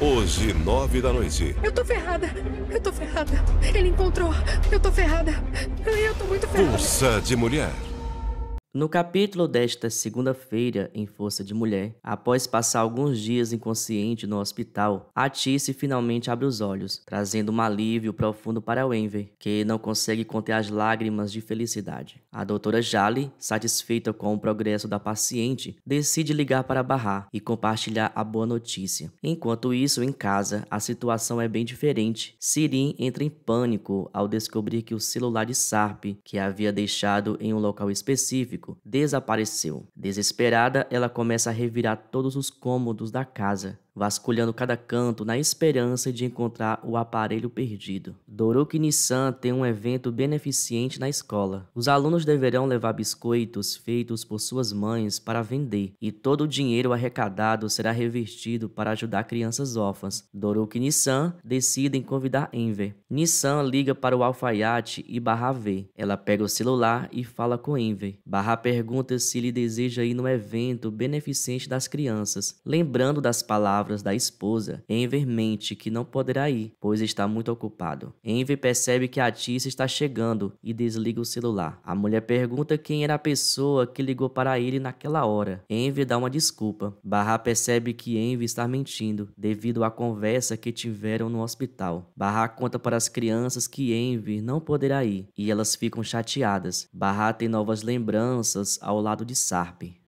Hoje, nove da noite. Eu tô ferrada. Eu tô ferrada. Ele encontrou. Eu tô ferrada. Eu tô muito ferrada. Pulsa de mulher. No capítulo desta segunda-feira, em Força de Mulher, após passar alguns dias inconsciente no hospital, a Tice finalmente abre os olhos, trazendo um alívio profundo para Enver, que não consegue conter as lágrimas de felicidade. A doutora Jale, satisfeita com o progresso da paciente, decide ligar para Barra e compartilhar a boa notícia. Enquanto isso, em casa, a situação é bem diferente. Sirin entra em pânico ao descobrir que o celular de Sarp, que havia deixado em um local específico, desapareceu. Desesperada, ela começa a revirar todos os cômodos da casa vasculhando cada canto na esperança de encontrar o aparelho perdido. Doruki Nissan tem um evento beneficente na escola. Os alunos deverão levar biscoitos feitos por suas mães para vender, e todo o dinheiro arrecadado será revertido para ajudar crianças órfãs. Doruki Nissan em convidar Enver. Nissan liga para o alfaiate e Barra vê. Ela pega o celular e fala com Enver. Barra pergunta se ele deseja ir no evento beneficente das crianças, lembrando das palavras palavras da esposa, Enver mente que não poderá ir, pois está muito ocupado. Enver percebe que a Tissa está chegando e desliga o celular. A mulher pergunta quem era a pessoa que ligou para ele naquela hora. Enver dá uma desculpa. Barra percebe que Enver está mentindo devido à conversa que tiveram no hospital. Barra conta para as crianças que Enver não poderá ir e elas ficam chateadas. Barra tem novas lembranças ao lado de Sarpe.